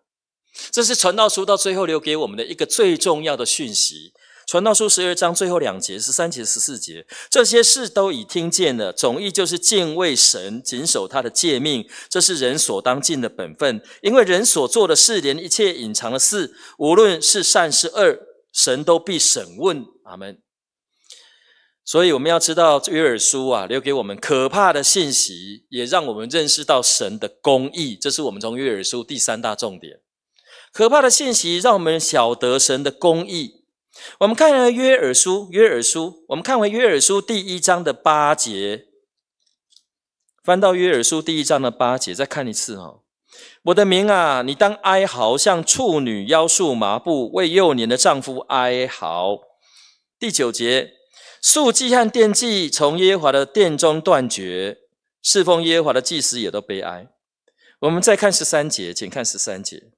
这是《传道书》到最后留给我们的一个最重要的讯息。传道书十二章最后两节十三节十四节，这些事都已听见了。总意就是敬畏神，谨守他的诫命，这是人所当尽的本分。因为人所做的事，连一切隐藏的事，无论是善是恶，神都必审问阿门。所以我们要知道约尔书啊，留给我们可怕的信息，也让我们认识到神的公义。这是我们从约尔书第三大重点。可怕的信息让我们晓得神的公义。我们看约珥书，约珥书，我们看完约珥书第一章的八节，翻到约珥书第一章的八节，再看一次哦。我的名啊，你当哀嚎，像处女腰束麻布，为幼年的丈夫哀嚎。第九节，树祭和奠祭从耶和华的殿中断绝，侍奉耶和华的祭司也都悲哀。我们再看十三节，请看十三节。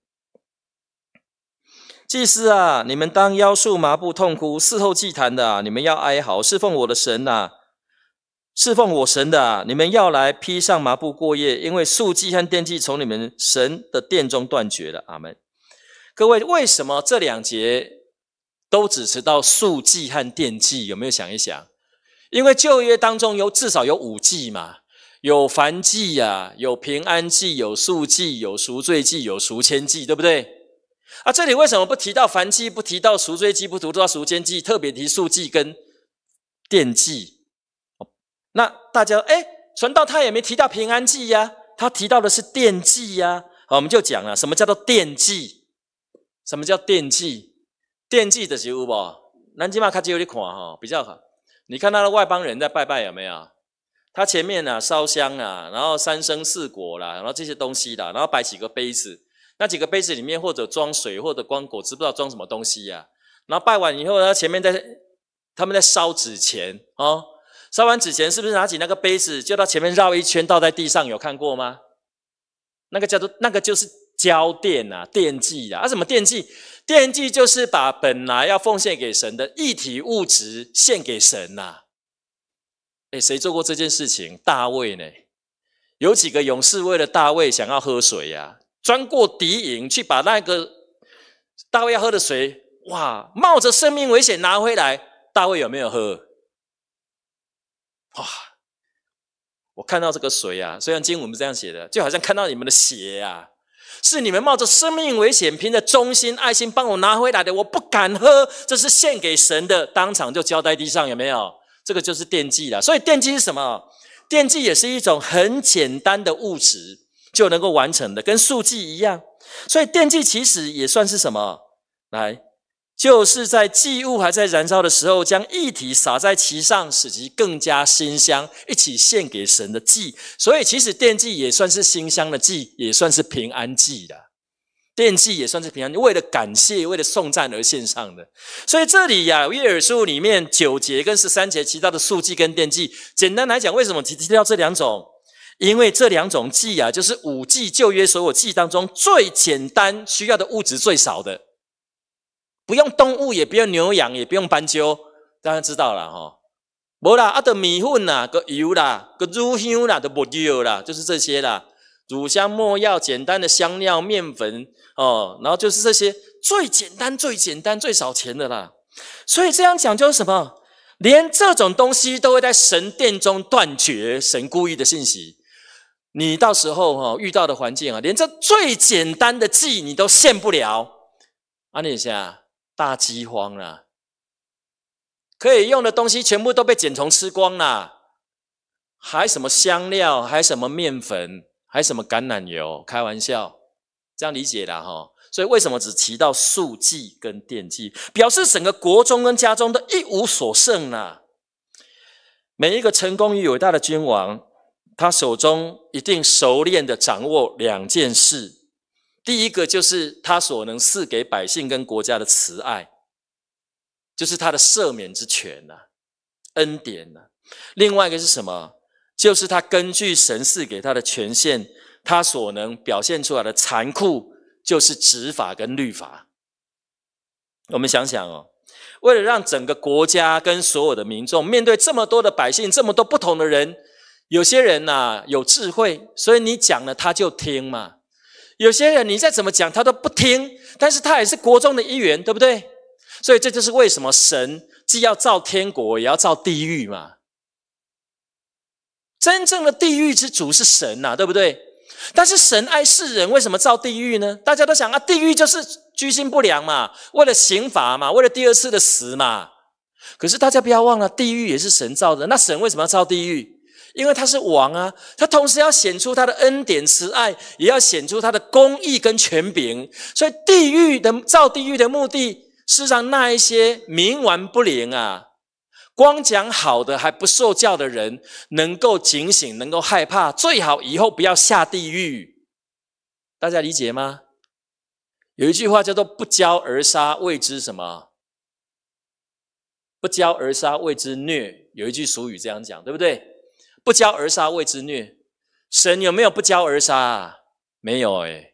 祭司啊，你们当腰束麻布痛哭，伺候祭坛的，你们要哀嚎，侍奉我的神呐，侍奉我神的，你们要来披上麻布过夜，因为数祭和奠祭从你们神的殿中断绝了。阿门。各位，为什么这两节都只持到束祭和奠祭？有没有想一想？因为旧约当中有至少有五祭嘛，有凡祭呀，有平安祭，有数祭，有赎罪祭，有赎愆祭，对不对？啊，这里为什么不提到凡祭？不提到赎罪祭？不提到赎奸祭？特别提树祭跟奠祭。那大家哎，传道他也没提到平安祭呀，他提到的是奠祭呀。好，我们就讲了什么叫做奠祭？什么叫奠祭？奠祭的食物不？南京嘛，他就有得看哈，比较。你看他的外邦人在拜拜有没有？他前面呢烧香啊，然后三生四果啦，然后这些东西啦，然后摆几个杯子。那几个杯子里面，或者装水，或者装果汁，不知道装什么东西呀。然后拜完以后呢，前面在他们在烧纸钱啊，烧完纸钱是不是拿起那个杯子，就到前面绕一圈，倒在地上？有看过吗？那个叫做那个就是交电啊，奠祭啊，啊什么奠祭？奠祭就是把本来要奉献给神的一体物质献给神呐。哎，谁做过这件事情？大卫呢？有几个勇士为了大卫想要喝水呀？钻过敌营去把那个大卫要喝的水，哇！冒着生命危险拿回来，大卫有没有喝？哇！我看到这个水啊，虽然经文是这样写的，就好像看到你们的血啊，是你们冒着生命危险，凭着忠心爱心帮我拿回来的。我不敢喝，这是献给神的，当场就浇在地上。有没有？这个就是奠祭了。所以奠祭是什么？奠祭也是一种很简单的物质。就能够完成的，跟速祭一样，所以奠祭其实也算是什么来，就是在祭物还在燃烧的时候，将液体洒在其上，使其更加馨香，一起献给神的祭。所以其实奠祭也算是馨香的祭，也算是平安祭的。奠祭也算是平安，为了感谢，为了送赞而献上的。所以这里呀，约尔书里面九节跟十三节提到的素祭跟奠祭，简单来讲，为什么提提到这两种？因为这两种祭啊，就是五祭旧约所有祭当中最简单、需要的物质最少的，不用动物，也不用牛羊，也不用斑鸠，大家知道了哈。无啦，阿的米粉啦，个油啦，个乳香啦，都不丢啦，就是这些啦。乳香、没药、简单的香料、面粉，哦，然后就是这些最简单、最简单、最少钱的啦。所以这样讲就是什么？连这种东西都会在神殿中断绝神故意的信息。你到时候哈遇到的环境啊，连这最简单的计你都献不了。安利一下，大饥荒了，可以用的东西全部都被茧虫吃光了，还什么香料，还什么面粉，还什么橄榄油，开玩笑，这样理解的哈。所以为什么只提到素祭跟奠祭，表示整个国中跟家中都一无所剩了。每一个成功与伟大的君王。他手中一定熟练的掌握两件事，第一个就是他所能赐给百姓跟国家的慈爱，就是他的赦免之权呐，恩典呐。另外一个是什么？就是他根据神赐给他的权限，他所能表现出来的残酷，就是执法跟律法。我们想想哦，为了让整个国家跟所有的民众面对这么多的百姓，这么多不同的人。有些人呐有智慧，所以你讲了他就听嘛。有些人你再怎么讲他都不听，但是他也是国中的一员，对不对？所以这就是为什么神既要造天国，也要造地狱嘛。真正的地狱之主是神呐，对不对？但是神爱世人，为什么造地狱呢？大家都想啊，地狱就是居心不良嘛，为了刑罚嘛，为了第二次的死嘛。可是大家不要忘了，地狱也是神造的。那神为什么要造地狱？因为他是王啊，他同时要显出他的恩典慈爱，也要显出他的公义跟权柄。所以，地狱的造地狱的目的是让那一些冥顽不灵啊，光讲好的还不受教的人，能够警醒，能够害怕，最好以后不要下地狱。大家理解吗？有一句话叫做“不教而杀，谓之什么？”“不教而杀，谓之虐。”有一句俗语这样讲，对不对？不教而杀谓之虐。神有没有不教而杀？没有哎。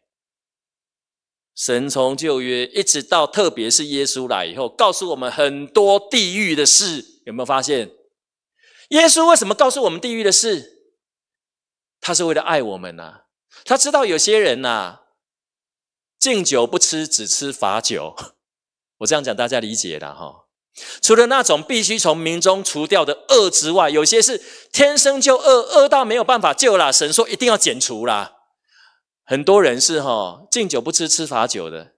神从旧约一直到特别是耶稣来以后，告诉我们很多地狱的事。有没有发现？耶稣为什么告诉我们地狱的事？他是为了爱我们呐。他知道有些人呐，敬酒不吃只吃罚酒。我这样讲大家理解了哈。除了那种必须从民中除掉的恶之外，有些是天生就恶，恶到没有办法救啦。神说一定要剪除啦。很多人是哈，敬酒不吃吃罚酒的。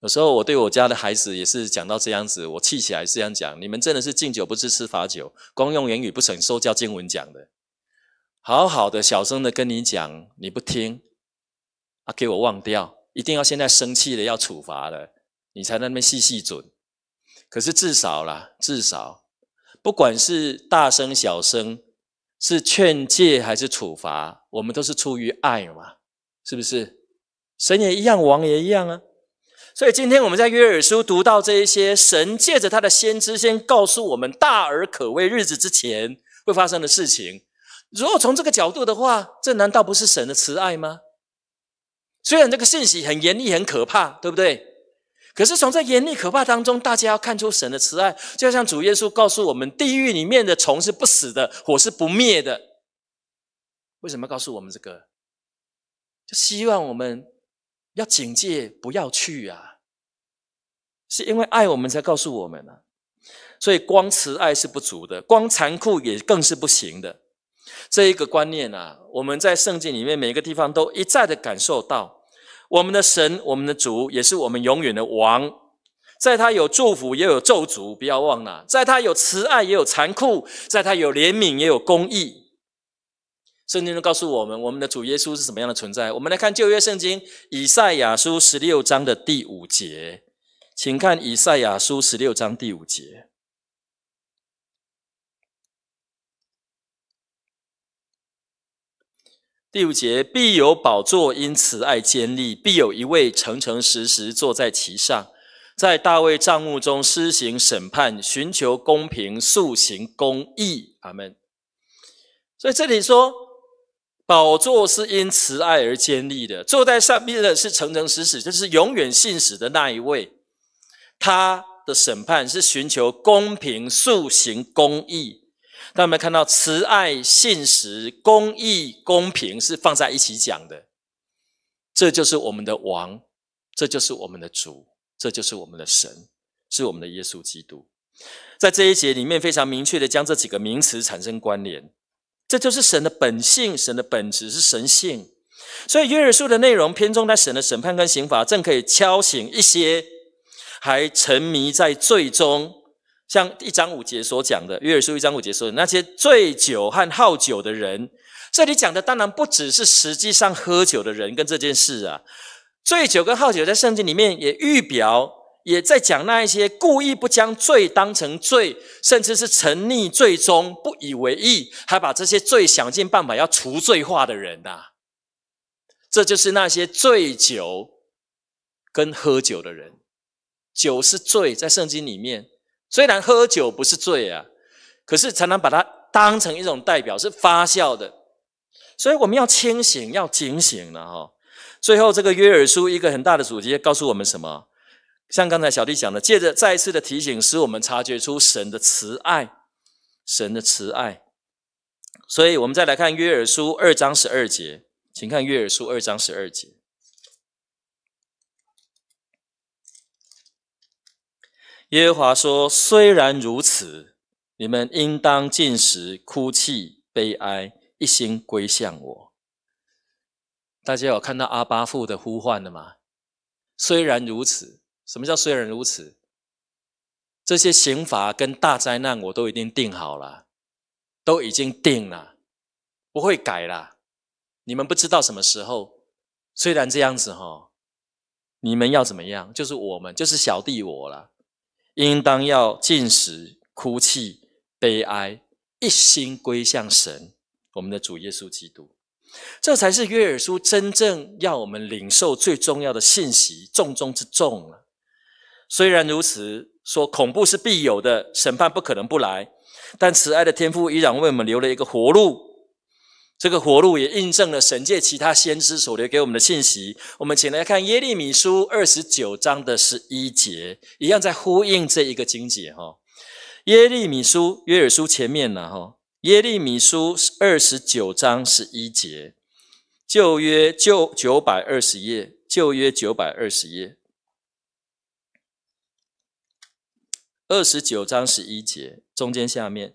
有时候我对我家的孩子也是讲到这样子，我气起来是这样讲：你们真的是敬酒不吃吃罚酒，光用言语不省受教经文讲的，好好的小声的跟你讲，你不听，啊给我忘掉，一定要现在生气了要处罚了，你才那边细细准。可是至少啦，至少，不管是大声小声，是劝诫还是处罚，我们都是出于爱嘛，是不是？神也一样，王也一样啊。所以今天我们在约尔书读到这一些，神借着他的先知先告诉我们大而可畏日子之前会发生的事情。如果从这个角度的话，这难道不是神的慈爱吗？虽然这个信息很严厉、很可怕，对不对？可是从这严厉可怕当中，大家要看出神的慈爱，就像主耶稣告诉我们，地狱里面的虫是不死的，火是不灭的。为什么告诉我们这个？就希望我们要警戒，不要去啊！是因为爱我们才告诉我们啊！所以光慈爱是不足的，光残酷也更是不行的。这一个观念啊，我们在圣经里面每个地方都一再的感受到。我们的神，我们的主，也是我们永远的王。在他有祝福，也有咒诅，不要忘了；在他有慈爱，也有残酷；在他有怜悯，也有公义。圣经中告诉我们，我们的主耶稣是什么样的存在？我们来看旧约圣经以赛亚书十六章的第五节，请看以赛亚书十六章第五节。第五节，必有宝座，因慈爱坚立，必有一位诚诚实实坐在其上，在大卫帐幕中施行审判，寻求公平，速行公义。阿门。所以这里说，宝座是因慈爱而坚立的，坐在上面的是诚诚实实，就是永远信使的那一位。他的审判是寻求公平，速行公义。大家有没有看到慈爱、信实、公义、公平是放在一起讲的？这就是我们的王，这就是我们的主，这就是我们的神，是我们的耶稣基督。在这一节里面，非常明确的将这几个名词产生关联。这就是神的本性，神的本质是神性。所以约尔书的内容偏中，在神的审判跟刑罚，正可以敲醒一些还沉迷在最终像一章五节所讲的，约书一章五节说的那些醉酒和好酒的人，这里讲的当然不只是实际上喝酒的人跟这件事啊。醉酒跟好酒在圣经里面也预表，也在讲那一些故意不将罪当成罪，甚至是沉溺最终不以为意，还把这些罪想尽办法要除罪化的人呐。这就是那些醉酒跟喝酒的人，酒是罪，在圣经里面。虽然喝酒不是罪啊，可是常常把它当成一种代表是发酵的，所以我们要清醒，要警醒了哈。最后这个约尔书一个很大的主题告诉我们什么？像刚才小弟讲的，借着再一次的提醒，使我们察觉出神的慈爱，神的慈爱。所以我们再来看约尔书二章十二节，请看约尔书二章十二节。耶和华说：“虽然如此，你们应当进食、哭泣、悲哀，一心归向我。”大家有看到阿巴父的呼唤了吗？虽然如此，什么叫虽然如此？这些刑罚跟大灾难我都已经定好了，都已经定了，不会改了。你们不知道什么时候？虽然这样子哈，你们要怎么样？就是我们，就是小弟我了。应当要禁食、哭泣、悲哀，一心归向神，我们的主耶稣基督，这才是约尔书真正要我们领受最重要的信息，重中之重了。虽然如此，说恐怖是必有的，审判不可能不来，但慈爱的天父依然为我们留了一个活路。这个活路也印证了神界其他先知所留给我们的信息。我们请来看耶利米书二十九章的十一节，一样在呼应这一个经节哈。耶利米书约尔书前面呢哈，耶利米书二十九章十一节，旧约旧九百二十页，旧约九百二十页，二十九章十一节中间下面，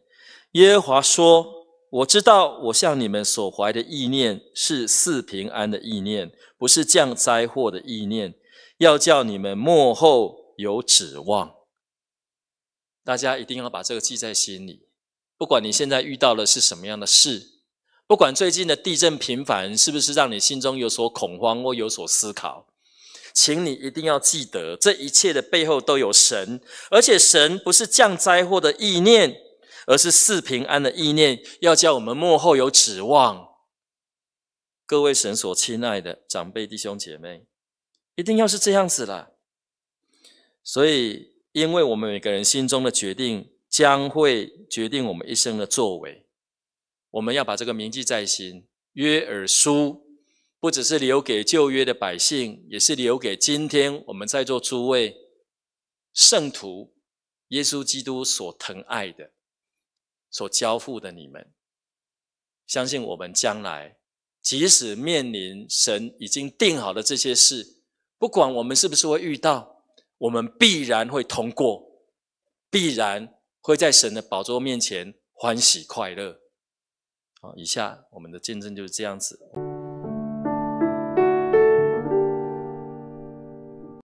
耶和华说。我知道我向你们所怀的意念是四平安的意念，不是降灾祸的意念。要叫你们幕后有指望。大家一定要把这个记在心里。不管你现在遇到的是什么样的事，不管最近的地震频繁是不是让你心中有所恐慌或有所思考，请你一定要记得，这一切的背后都有神，而且神不是降灾祸的意念。而是四平安的意念，要叫我们幕后有指望。各位神所亲爱的长辈弟兄姐妹，一定要是这样子啦。所以，因为我们每个人心中的决定，将会决定我们一生的作为。我们要把这个铭记在心，约尔书不只是留给旧约的百姓，也是留给今天我们在座诸位圣徒，耶稣基督所疼爱的。所交付的你们，相信我们将来，即使面临神已经定好的这些事，不管我们是不是会遇到，我们必然会通过，必然会在神的宝座面前欢喜快乐。好，以下我们的见证就是这样子。